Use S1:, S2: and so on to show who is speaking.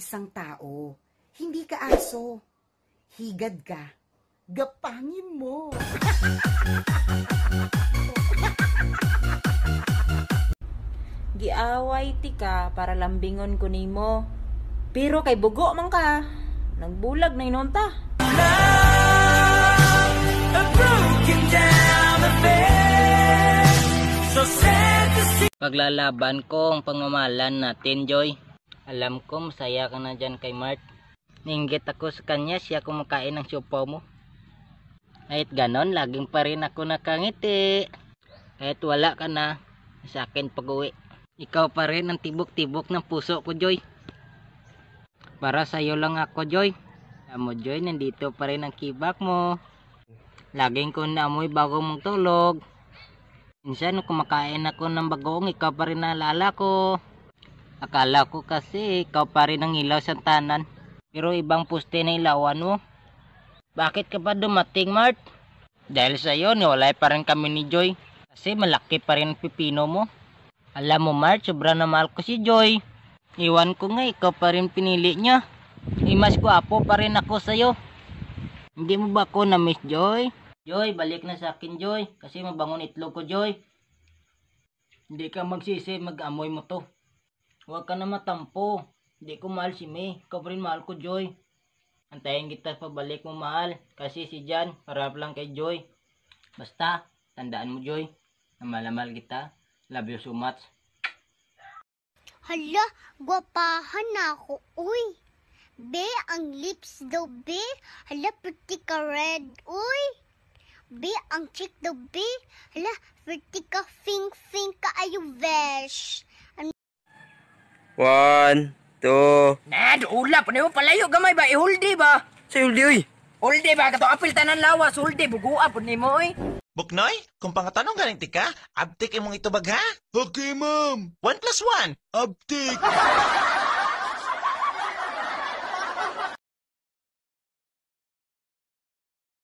S1: isang tao. Hindi ka aso. Higad ka. Gapangin mo. Giaway ti ka para lambingon ko nimo. Pero kay bugo man ka. Nagbulag na inunta. Paglalaban ko ang pangamalan natin, Joy. Alam ko masaya ka na dyan kay Mart. Ninggit ako sa kanya siya kumakain ng siopaw mo. Kahit ganon, laging pa rin ako nakangiti. Kahit wala ka na, sa akin pag-uwi. Ikaw pa rin ang tibok-tibok ng puso ko, Joy. Para sa'yo lang ako, Joy. Alam mo, Joy, nandito pa rin ang kibak mo. Laging ko naamoy bago mong tulog. Minsan, kumakain ako ng bagoong, ikaw pa rin naalala ko. Akala ko kasi ikaw pa rin ang ilaw sa tanan. Pero ibang puste na ilawan mo. Bakit ka pa dumating, Mart? Dahil sa iyo, niwalay pa rin kami ni Joy. Kasi malaki pa rin ang pipino mo. Alam mo, Mart, sobra na mahal ko si Joy. Iwan ko nga, ikaw pa rin pinili niya. Imas eh, ko apo pa rin ako iyo. Hindi mo ba ako na miss Joy? Joy, balik na sa akin, Joy. Kasi mabangon itlog ko, Joy. Hindi ka magsisi, mag-amoy mo to. Huwag ka na matampo. Hindi ko mahal si May. Ikaw rin mahal ko, Joy. Antayin kita pabalik mo, mahal. Kasi si Jan, harap lang kay Joy. Basta, tandaan mo, Joy, na malamal kita. Love you so much.
S2: Hala, gwapahan na ako, uy. Be, ang lips daw, be. Hala, pretty ka red, uy. Be, ang cheek daw, be. Hala, pretty ka fing-fing ka ayo, vesh.
S1: One, two. Nad, ulap. Ano yung palayo gamay ba? Ihuldi ba? Sa huldi, oy. Huldi ba? Kato apil tanan lawas. Huldi. Bugua po ni mo, oy.
S2: Buknoy, kung pangatanong galing tika, abtik imong itubag ha? Okay, ma'am. One plus one. Abtik.